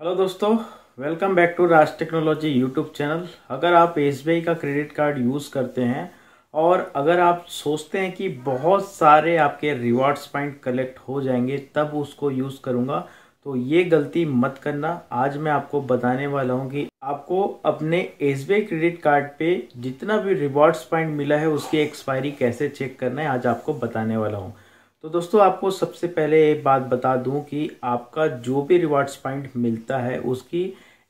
hello दोस्तों welcome back to Raj technology YouTube channel अगर आप एस का क्रेडिट कार्ड यूज़ करते हैं और अगर आप सोचते हैं कि बहुत सारे आपके रिवार्ड्स पॉइंट कलेक्ट हो जाएंगे तब उसको यूज़ करूँगा तो ये गलती मत करना आज मैं आपको बताने वाला हूँ कि आपको अपने एस क्रेडिट कार्ड पे जितना भी रिवार्ड्स पॉइंट मिला है उसकी एक्सपायरी कैसे चेक करना है आज आपको बताने वाला हूँ तो दोस्तों आपको सबसे पहले एक बात बता दूं कि आपका जो भी रिवार्ड्स पॉइंट मिलता है उसकी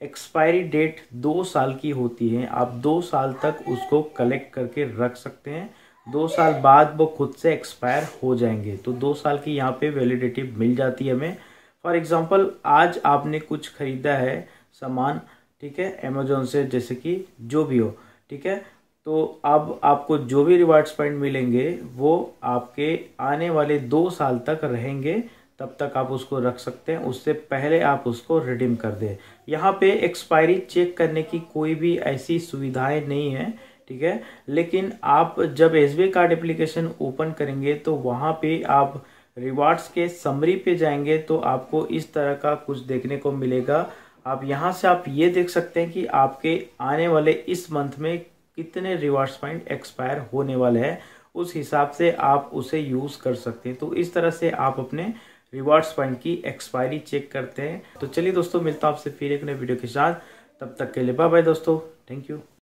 एक्सपायरी डेट दो साल की होती है आप दो साल तक उसको कलेक्ट करके रख सकते हैं दो साल बाद वो खुद से एक्सपायर हो जाएंगे तो दो साल की यहाँ पे वैलिडिटी मिल जाती है हमें फॉर एग्ज़ाम्पल आज आपने कुछ ख़रीदा है सामान ठीक है अमेजोन से जैसे कि जो भी हो ठीक है तो अब आपको जो भी रिवार्ड्स पॉइंट मिलेंगे वो आपके आने वाले दो साल तक रहेंगे तब तक आप उसको रख सकते हैं उससे पहले आप उसको रिडीम कर दें यहाँ पे एक्सपायरी चेक करने की कोई भी ऐसी सुविधाएं नहीं है ठीक है लेकिन आप जब एस कार्ड एप्लीकेशन ओपन करेंगे तो वहाँ पे आप रिवार्ड्स के समरी पे जाएंगे तो आपको इस तरह का कुछ देखने को मिलेगा आप यहाँ से आप ये देख सकते हैं कि आपके आने वाले इस मंथ में कितने रिवार्ड्स पॉइंट एक्सपायर होने वाले हैं उस हिसाब से आप उसे यूज़ कर सकते हैं तो इस तरह से आप अपने रिवार्ड्स पॉइंट की एक्सपायरी चेक करते हैं तो चलिए दोस्तों मिलता हूँ आपसे फिर एक नए वीडियो के साथ तब तक के लिए बाय बाय दोस्तों थैंक यू